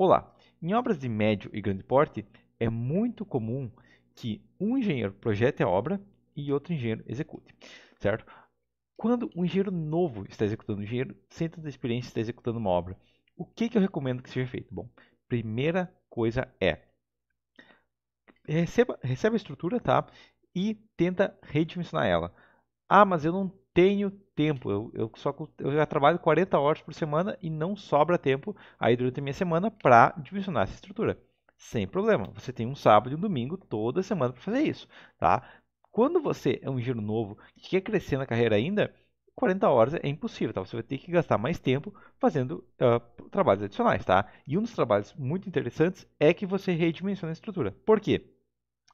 Olá! Em obras de médio e grande porte, é muito comum que um engenheiro projete a obra e outro engenheiro execute, certo? Quando um engenheiro novo está executando, um engenheiro sem tanta experiência está executando uma obra, o que, que eu recomendo que seja feito? Bom, primeira coisa é receba, a estrutura, tá? E tenta redimensionar ela. Ah, mas eu não tenho tempo. Eu, eu só eu já trabalho 40 horas por semana e não sobra tempo aí durante a minha semana para dimensionar essa estrutura. Sem problema. Você tem um sábado e um domingo toda semana para fazer isso, tá? Quando você é um engenheiro novo que quer crescer na carreira ainda, 40 horas é impossível, tá? Você vai ter que gastar mais tempo fazendo uh, trabalhos adicionais, tá? E um dos trabalhos muito interessantes é que você redimensiona a estrutura. Por quê?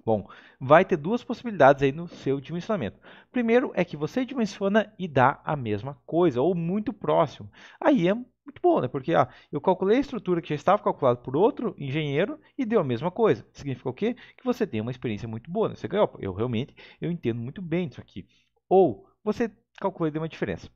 Bom, vai ter duas possibilidades aí no seu dimensionamento. Primeiro é que você dimensiona e dá a mesma coisa, ou muito próximo. Aí é muito bom, né? Porque ah, eu calculei a estrutura que já estava calculada por outro engenheiro e deu a mesma coisa. Significa o quê? Que você tem uma experiência muito boa. Né? Você ganhou, eu realmente eu entendo muito bem isso aqui. Ou você calculou e deu uma diferença.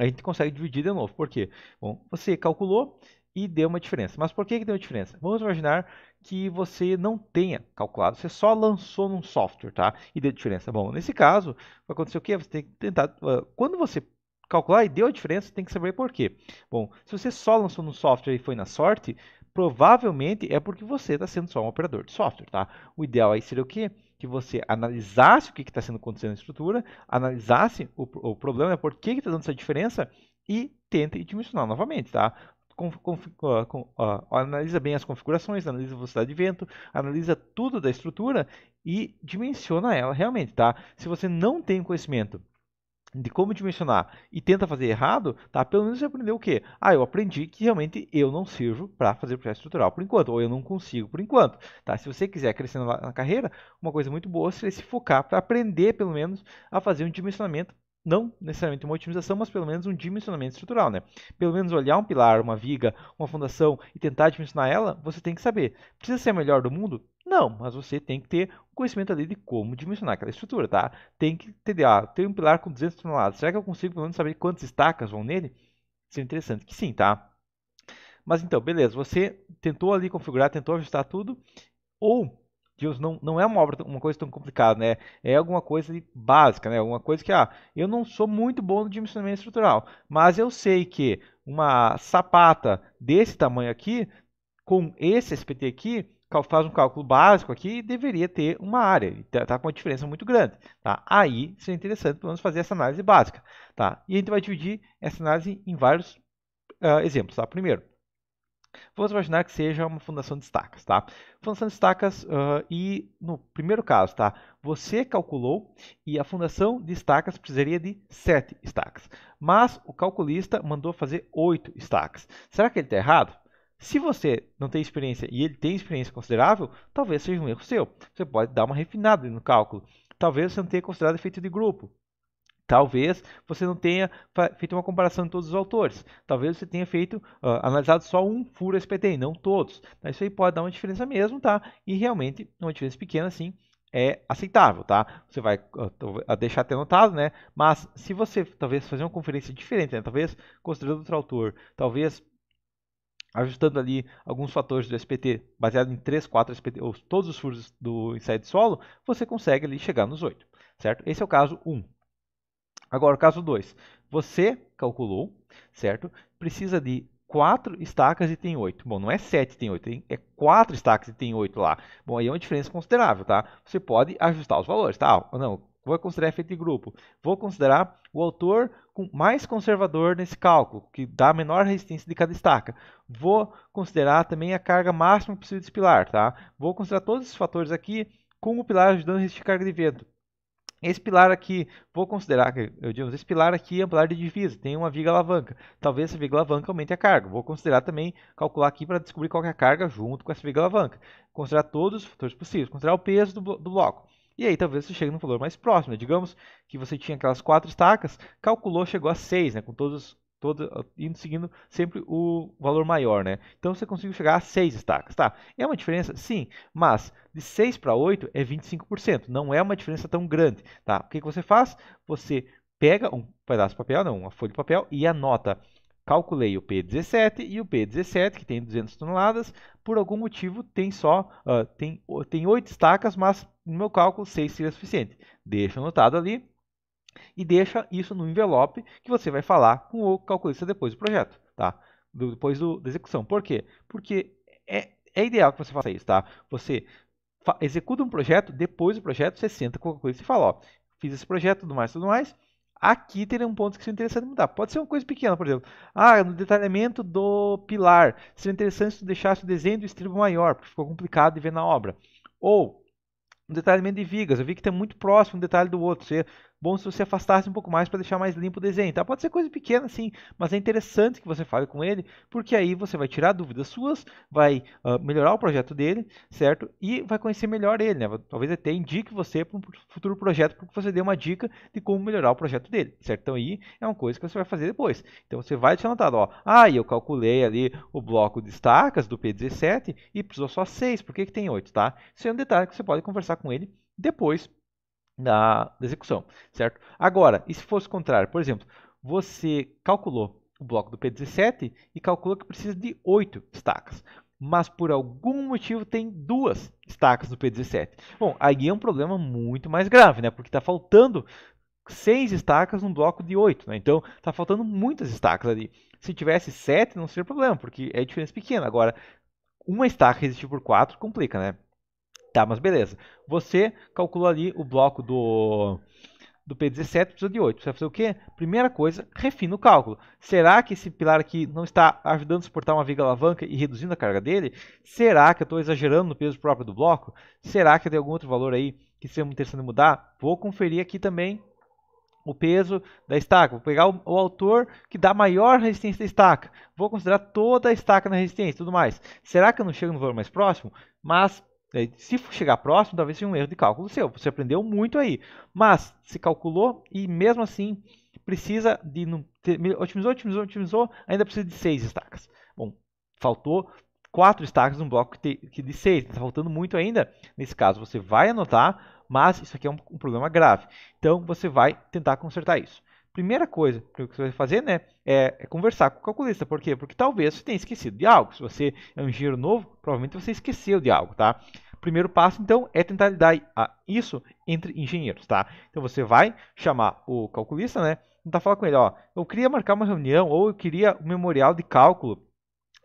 A gente consegue dividir de novo. Por quê? Bom, você calculou e deu uma diferença. Mas por que, que deu diferença? Vamos imaginar que você não tenha calculado, você só lançou num software, tá? E deu diferença. Bom, nesse caso, vai acontecer o quê? Você tem que tentar. Ah, quando você calcular e deu a diferença, tem que saber por quê. Bom, se você só lançou num software e foi na sorte, provavelmente é porque você está sendo só um operador de software, tá? O ideal aí seria o quê? Que você analisasse o que está sendo acontecendo na estrutura, analisasse o, o problema, né? por que está dando essa diferença e tente dimensionar novamente, tá? analisa bem as configurações, analisa a velocidade de vento, analisa tudo da estrutura e dimensiona ela realmente, tá? Se você não tem conhecimento de como dimensionar e tenta fazer errado, tá? Pelo menos você aprendeu o quê? Ah, eu aprendi que realmente eu não sirvo para fazer projeto estrutural por enquanto, ou eu não consigo por enquanto, tá? Se você quiser crescer na carreira, uma coisa muito boa seria se focar para aprender pelo menos a fazer um dimensionamento não necessariamente uma otimização, mas pelo menos um dimensionamento estrutural, né? Pelo menos olhar um pilar, uma viga, uma fundação e tentar dimensionar ela, você tem que saber. Precisa ser a melhor do mundo? Não, mas você tem que ter um conhecimento ali de como dimensionar aquela estrutura, tá? Tem que entender, ah, tem um pilar com 200 toneladas, será que eu consigo pelo menos saber quantas estacas vão nele? Seria é interessante que sim, tá? Mas então, beleza, você tentou ali configurar, tentou ajustar tudo, ou Deus não, não é uma obra, uma coisa tão complicada, né? É alguma coisa básica, né? Alguma coisa que, ah, eu não sou muito bom no dimensionamento estrutural, mas eu sei que uma sapata desse tamanho aqui, com esse SPT aqui, faz um cálculo básico aqui deveria ter uma área. Está tá com uma diferença muito grande. Tá? Aí seria interessante, pelo menos, fazer essa análise básica. Tá? E a gente vai dividir essa análise em vários uh, exemplos. Tá? Primeiro, Vamos imaginar que seja uma fundação de estacas, tá? Fundação de estacas uh, e, no primeiro caso, tá? Você calculou e a fundação de estacas precisaria de 7 estacas. Mas o calculista mandou fazer 8 estacas. Será que ele está errado? Se você não tem experiência e ele tem experiência considerável, talvez seja um erro seu. Você pode dar uma refinada no cálculo. Talvez você não tenha considerado efeito de grupo. Talvez você não tenha feito uma comparação de todos os autores. Talvez você tenha feito, uh, analisado só um furo SPT, não todos. isso aí pode dar uma diferença mesmo, tá? E realmente, uma diferença pequena, sim, é aceitável, tá? Você vai uh, deixar até notado, né? Mas se você talvez fazer uma conferência diferente, né? talvez considerando outro autor, talvez ajustando ali alguns fatores do SPT, baseado em 3, 4 SPT, ou todos os furos do inside solo, você consegue ali chegar nos 8, certo? Esse é o caso 1. Agora, caso 2. Você calculou, certo? Precisa de 4 estacas e tem 8. Bom, não é 7 e tem 8, é 4 estacas e tem 8 lá. Bom, aí é uma diferença considerável, tá? Você pode ajustar os valores, tá? Não, vou considerar efeito de grupo. Vou considerar o autor mais conservador nesse cálculo, que dá a menor resistência de cada estaca. Vou considerar também a carga máxima possível desse pilar, tá? Vou considerar todos esses fatores aqui com o pilar ajudando a resistir carga de vento. Esse pilar aqui, vou considerar que eu digo, esse pilar aqui é um pilar de divisa, tem uma viga alavanca. Talvez essa viga alavanca aumente a carga. Vou considerar também, calcular aqui para descobrir qual é a carga junto com essa viga alavanca. Considerar todos os fatores possíveis, considerar o peso do, do bloco. E aí talvez você chegue num valor mais próximo. Né? Digamos que você tinha aquelas quatro estacas, calculou, chegou a seis, né? com todos todo, ah, indo seguindo sempre o valor maior, né? Então você conseguiu chegar a 6 estacas, tá? É uma diferença? Sim, mas de 6 para 8 é 25%, não é uma diferença tão grande, tá? O que, que você faz? Você pega um pedaço de papel, não, uma folha de papel e anota. Calculei o P17 e o P17, que tem 200 toneladas, por algum motivo tem só uh, tem, tem 8 estacas, mas no meu cálculo 6 seria suficiente. Deixa anotado ali, e deixa isso no envelope que você vai falar com o calculista depois do projeto, tá? depois do, da execução. Por quê? Porque é, é ideal que você faça isso, tá? Você executa um projeto, depois do projeto você senta com o calculista e fala, ó, fiz esse projeto, tudo mais, tudo mais, aqui teria um ponto que seria interessante mudar. Pode ser uma coisa pequena, por exemplo. Ah, no detalhamento do pilar, seria interessante se tu deixasse o desenho do estribo maior, porque ficou complicado de ver na obra. Ou no detalhamento de vigas, eu vi que está muito próximo um detalhe do outro. Você bom se você afastasse um pouco mais para deixar mais limpo o desenho. Tá? Pode ser coisa pequena, sim, mas é interessante que você fale com ele, porque aí você vai tirar dúvidas suas, vai uh, melhorar o projeto dele, certo? E vai conhecer melhor ele, né? Talvez até indique você para um futuro projeto, porque você deu uma dica de como melhorar o projeto dele, certo? Então aí é uma coisa que você vai fazer depois. Então você vai te anotar, ó, ah, eu calculei ali o bloco de estacas do P17 e precisou só 6, por que, que tem 8, tá? Isso é um detalhe que você pode conversar com ele depois da, da execução, certo? Agora, e se fosse o contrário? Por exemplo, você calculou o bloco do P17 e calculou que precisa de 8 estacas mas por algum motivo tem duas estacas do P17. Bom, aí é um problema muito mais grave, né? Porque está faltando seis estacas num bloco de oito, né? Então está faltando muitas estacas ali. Se tivesse sete, não seria problema, porque é diferença pequena. Agora, uma estaca resistir por quatro complica, né? Tá, mas beleza. Você calculou ali o bloco do, do P17, precisa de 8. Você vai fazer o quê? Primeira coisa, refina o cálculo. Será que esse pilar aqui não está ajudando a suportar uma viga alavanca e reduzindo a carga dele? Será que eu estou exagerando no peso próprio do bloco? Será que tem algum outro valor aí que seja interessante mudar? Vou conferir aqui também o peso da estaca. Vou pegar o, o, autor que dá maior resistência da estaca. Vou considerar toda a estaca na resistência e tudo mais. Será que eu não chego no valor mais próximo? Mas é, se chegar próximo, talvez seja um erro de cálculo seu. Você aprendeu muito aí, mas se calculou e mesmo assim precisa de otimizou, otimizou, otimizou, ainda precisa de seis estacas. Bom, faltou quatro estacas num bloco que de seis, está faltando muito ainda. Nesse caso, você vai anotar, mas isso aqui é um problema grave. Então, você vai tentar consertar isso primeira coisa que você vai fazer né, é, é, conversar com o calculista. Por quê? Porque talvez você tenha esquecido de algo. Se você é um engenheiro novo, provavelmente você esqueceu de algo, tá? Primeiro passo, então, é tentar lidar isso entre engenheiros, tá? Então você vai chamar o calculista, né? Tentar falar com ele, ó, eu queria marcar uma reunião ou eu queria o um memorial de cálculo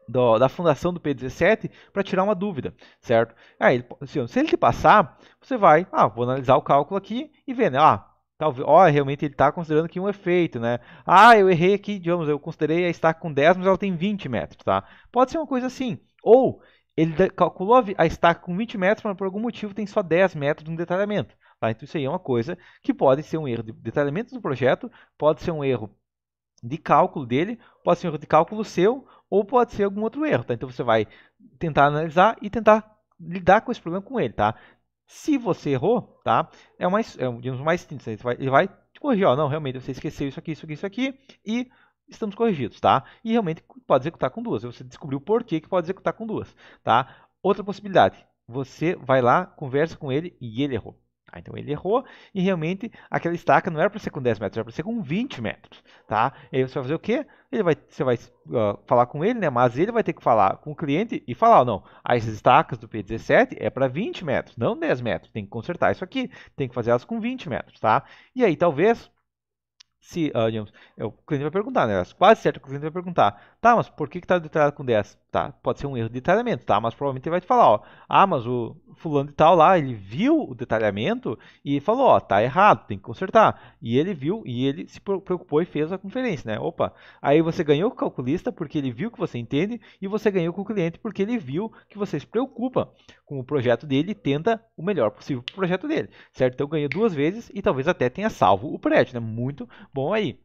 do, da fundação do P17 para tirar uma dúvida, certo? Aí, se ele te passar, você vai, ah, vou analisar o cálculo aqui e ver, né? Ah, talvez, ó, realmente ele está considerando aqui um efeito, é né? Ah, eu errei aqui, digamos, eu considerei a estaca com 10, mas ela tem 20 metros, tá? Pode ser uma coisa assim. Ou ele calculou a estaca com 20 metros, mas por algum motivo tem só 10 metros no detalhamento. Tá? Então isso aí é uma coisa que pode ser um erro de detalhamento do projeto, pode ser um erro de cálculo dele, pode ser um erro de cálculo seu, ou pode ser algum outro erro. Tá? Então você vai tentar analisar e tentar lidar com esse problema com ele, tá? Se você errou, tá? É uma, é um, digamos, mais simples. Ele vai, ele vai corrigir, ó, não, realmente você esqueceu isso aqui, isso aqui, isso aqui, e estamos corrigidos, tá? E realmente pode executar com duas. Você descobriu por que pode executar com duas, tá? Outra possibilidade, você vai lá, conversa com ele e ele errou. Ah, então ele errou e realmente aquela estaca não era para ser com 10 metros, era para ser com 20 metros. Tá? E aí você vai fazer o quê? Ele vai, você vai uh, falar com ele, né? mas ele vai ter que falar com o cliente e falar: não, ah, as estacas do P17 é para 20 metros, não 10 metros. Tem que consertar isso aqui, tem que fazer elas com 20 metros. Tá? E aí talvez se, uh, digamos, é, o cliente vai perguntar, né? Quase certo que o cliente vai perguntar, Tá, mas por que está detalhado com 10? Tá, pode ser um erro de detalhamento, tá? Mas provavelmente ele vai te falar, ó. Ah, mas o fulano de tal lá, ele viu o detalhamento e falou, ó, tá errado, tem que consertar. E ele viu e ele se preocupou e fez a conferência, né? Opa, aí você ganhou com o calculista porque ele viu que você entende e você ganhou com o cliente porque ele viu que você se preocupa com o projeto dele e tenta o melhor possível pro projeto dele, certo? Então ganhou duas vezes e talvez até tenha salvo o prédio, né? Muito bom aí.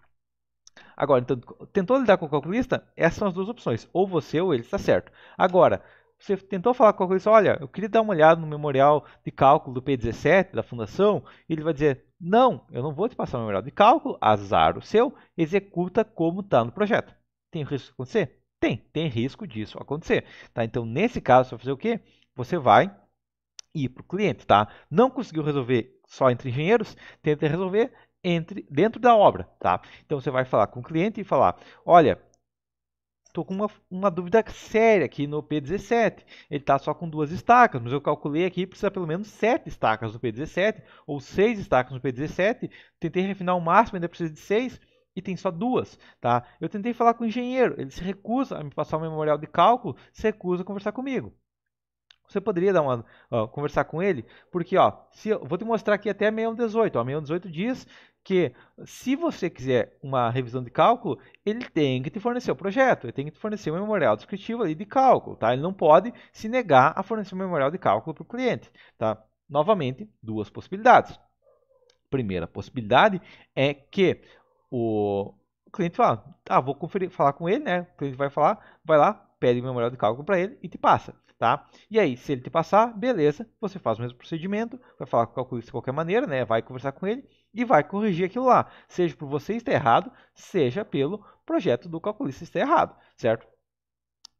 Agora, então, tentou lidar com o calculista? Essas são as duas opções. Ou você ou ele está certo. Agora, você tentou falar com o calculista, olha, eu queria dar uma olhada no memorial de cálculo do P17, da fundação, e ele vai dizer, não, eu não vou te passar o memorial de cálculo, azar o seu, executa como está no projeto. Tem risco de acontecer? Tem, tem risco disso acontecer. Tá? Então, nesse caso, você vai fazer o quê? Você vai ir para o cliente, tá? Não conseguiu resolver só entre engenheiros, tenta resolver entre dentro da obra, tá? Então você vai falar com o cliente e falar: "Olha, tô com uma, uma dúvida séria aqui no P17. Ele tá só com duas estacas, mas eu calculei aqui precisa pelo menos sete estacas no P17 ou seis estacas no P17. Tentei refinar o máximo, ainda precisa de seis e tem só duas, tá? Eu tentei falar com o engenheiro, ele se recusa a me passar o um memorial de cálculo, se recusa a conversar comigo. Você poderia dar uma ó, conversar com ele, porque ó, se eu, vou te mostrar aqui até 618, ó, 6118 diz que se você quiser uma revisão de cálculo, ele tem que te fornecer o projeto, ele tem que te fornecer um memorial descritivo ali de cálculo, tá? Ele não pode se negar a fornecer um memorial de cálculo para o cliente, tá? Novamente, duas possibilidades. Primeira possibilidade é que o cliente fala, tá vou conferir, falar com ele, né? O cliente vai falar, vai lá, pede o memorial de cálculo para ele e te passa tá? E aí, se ele te passar, beleza, você faz o mesmo procedimento, vai falar com o calculista de qualquer maneira, né? Vai conversar com ele e vai corrigir aquilo lá, seja por você estar errado, seja pelo projeto do calculista estar errado, certo?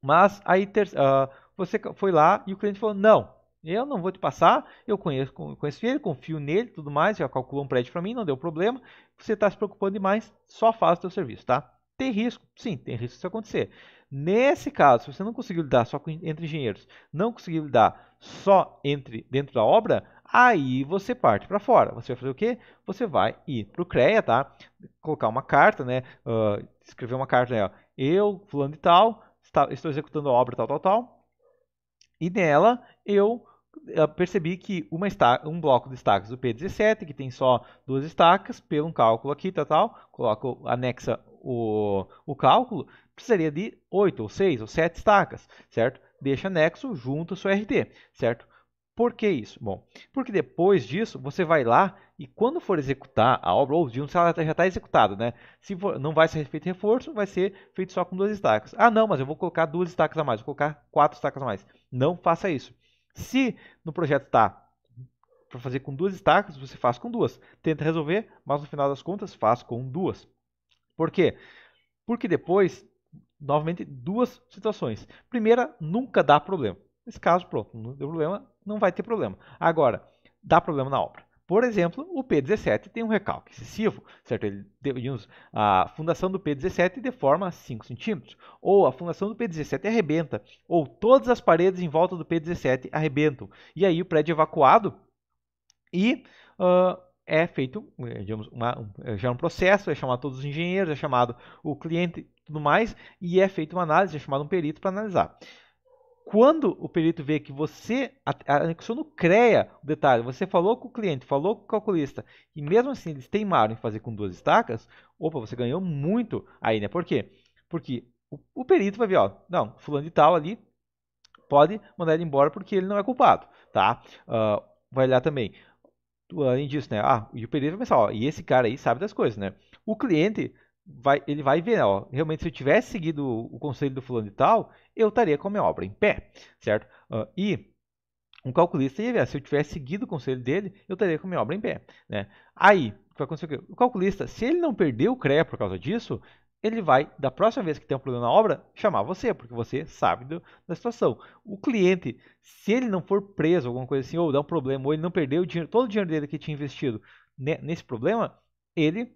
Mas aí ter, uh, ah, você foi lá e o cliente falou: não, eu não vou te passar, eu conheço, conheço ele, confio nele tudo mais, já calculou um prédio para mim, não deu problema. Você está se preocupando demais, só faz o seu serviço, tá? Tem risco? Sim, tem risco isso acontecer. Nesse caso, se você não conseguiu lidar só com, entre engenheiros, não conseguiu lidar só entre dentro da obra, aí você parte para fora. Você vai fazer o quê? Você vai ir para o CREA, tá? Colocar uma carta, né? Uh, escrever uma carta, né? Eu, fulano e tal, está, estou executando a obra tal, tal, tal. E nela eu eh, percebi que estaca, um bloco de estacas do P17, que tem só duas estacas, pelo um cálculo aqui, tal, tal, coloco, anexa o, o cálculo, precisaria de 8 ou 6 ou 7 estacas, certo? Deixa anexo junto ao seu RT, certo? Por que isso? Bom, porque depois disso você vai lá e quando for executar a obra, ou de um se ela já está executada, né? Se for, não vai ser feito reforço, vai ser feito só com duas estacas. Ah, não, mas eu vou colocar duas estacas a mais, vou colocar quatro estacas a mais. Não faça isso. Se no projeto está para fazer com duas estacas, você faz com duas. Tenta resolver, mas no final das contas faz com duas. Por quê? Porque depois, novamente, duas situações. Primeira, nunca dá problema. Nesse caso, pronto, não deu problema, não vai ter problema. Agora, dá problema na obra. Por exemplo, o P17 tem um recalque excessivo, certo? Ele, deu a fundação do P17 deforma 5 centímetros, ou a fundação do P17 arrebenta, ou todas as paredes em volta do P17 arrebentam, e aí o prédio é evacuado e uh, é feito, eh, digamos, uma, eh, já é um processo, é chamado todos os engenheiros, é chamado o cliente tudo mais, e é feita uma análise, é chamado um perito para analisar. Quando o perito vê que você anexou no CREA o detalhe, você falou com o cliente, falou com o calculista, e mesmo assim eles teimaram em fazer com duas estacas, opa, você ganhou muito aí, né? Por quê? Porque o, o perito vai ver, ó, não, fulano de tal ali pode mandar ele embora porque ele não é culpado, tá? Uh, vai olhar também além disso, né? Ah, e o perito vai pensar, ó, e esse cara aí sabe das coisas, né? O cliente vai, ele vai ver, né, ó, realmente se eu tivesse seguido o conselho do fulano e tal, eu estaria com a minha obra em pé, certo? Uh, e um calculista ia ver, ah, se eu tivesse seguido o conselho dele, eu estaria com a minha obra em pé, né? Aí, o que vai acontecer? É o calculista, se ele não perdeu o CREA por causa disso, ele vai, da próxima vez que tem um problema na obra, chamar você, porque você sabe do, da situação. O cliente, se ele não for preso, alguma coisa assim, ou dá um problema, ou ele não perdeu todo o dinheiro dele que tinha investido nesse problema, ele,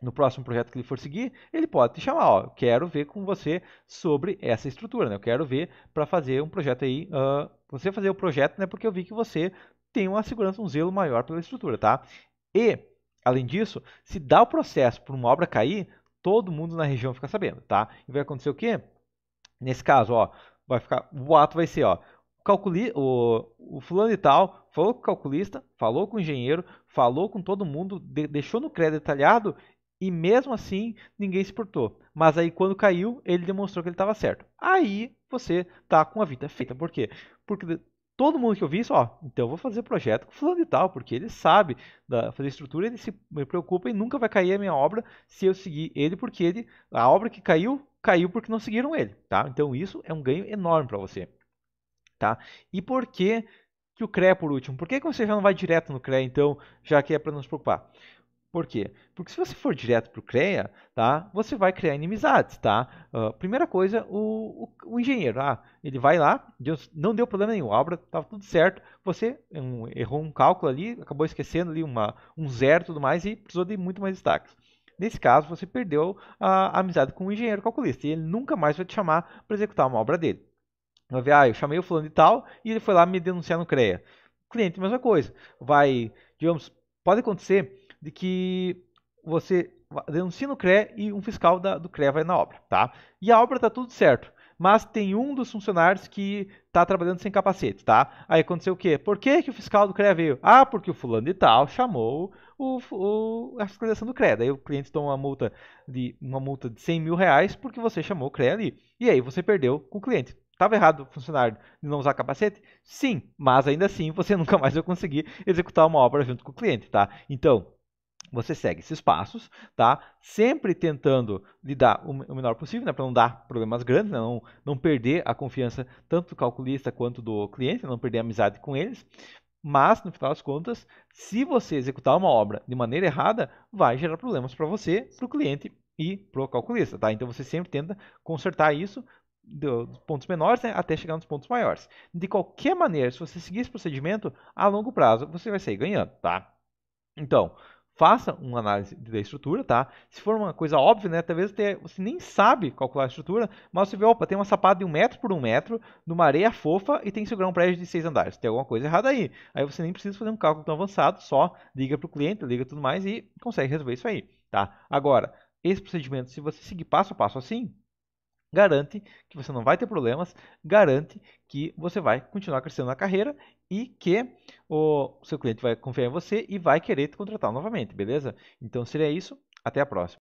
no próximo projeto que ele for seguir, ele pode te chamar, ó, quero ver com você sobre essa estrutura, né? Eu quero ver para fazer um projeto aí, uh, você fazer o projeto, né? Porque eu vi que você tem uma segurança, um zelo maior pela estrutura, tá? E, além disso, se dá o processo para uma obra cair, todo mundo na região fica sabendo, tá? E vai acontecer o quê? Nesse caso, ó, vai ficar, o ato vai ser, ó, calculi, o, o fulano e tal falou com o calculista, falou com o engenheiro, falou com todo mundo, de, deixou no crédito detalhado e mesmo assim ninguém se portou. Mas aí quando caiu, ele demonstrou que ele estava certo. Aí você tá com a vida feita. Por quê? Porque todo mundo que eu vi isso, ó, então vou fazer projeto com fulano e tal, porque ele sabe da, fazer estrutura, ele se me preocupa e nunca vai cair a minha obra se eu seguir ele, porque ele, a obra que caiu, caiu porque não seguiram ele, tá? Então isso é um ganho enorme para você, tá? E por que que o CREA é por último? Por que, que você já não vai direto no CREA, então, já que é para nos preocupar? Por quê? Porque se você for direto para o CREA, tá, você vai criar inimizades, tá? Uh, primeira coisa, o, o, o, engenheiro, ah, ele vai lá, Deus, não deu problema nenhum, a obra estava tudo certo, você um, errou um cálculo ali, acabou esquecendo ali uma, um zero e tudo mais e precisou de muito mais destaques. Nesse caso, você perdeu a, a amizade com o engenheiro calculista e ele nunca mais vai te chamar para executar uma obra dele. Vai ver, ah, eu chamei o fulano de tal e ele foi lá me denunciar no CREA. O cliente, mesma coisa. Vai, digamos, pode acontecer de que você denuncia no CRE e um fiscal da, do CRE vai na obra, tá? E a obra tá tudo certo, mas tem um dos funcionários que tá trabalhando sem capacete, tá? Aí aconteceu o quê? Por que, que o fiscal do CRE veio? Ah, porque o fulano de tal chamou o, o, a fiscalização do CRE. Daí o cliente toma uma multa de uma multa de 100 mil reais porque você chamou o CRE ali. E aí você perdeu com o cliente. Estava errado o funcionário de não usar capacete? Sim, mas ainda assim você nunca mais vai conseguir executar uma obra junto com o cliente, tá? Então, você segue esses passos, tá? Sempre tentando lidar o menor possível, né? Para não dar problemas grandes, né? não, não perder a confiança tanto do calculista quanto do cliente, não perder a amizade com eles. Mas, no final das contas, se você executar uma obra de maneira errada, vai gerar problemas para você, para o cliente e para o calculista, tá? Então você sempre tenta consertar isso dos pontos menores né, até chegar nos pontos maiores. De qualquer maneira, se você seguir esse procedimento, a longo prazo você vai sair ganhando, tá? Então, faça uma análise da estrutura, tá? Se for uma coisa óbvia, né? Talvez você nem sabe calcular a estrutura, mas você vê, opa, tem uma sapata de um metro por um metro, numa areia fofa e tem que segurar um prédio de seis andares. Tem alguma coisa errada aí. Aí você nem precisa fazer um cálculo tão avançado, só liga para o cliente, liga tudo mais e consegue resolver isso aí, tá? Agora, esse procedimento, se você seguir passo a passo assim, garante que você não vai ter problemas, garante que você vai continuar crescendo na carreira e que o seu cliente vai confiar em você e vai querer te contratar novamente, beleza? Então seria isso, até a próxima.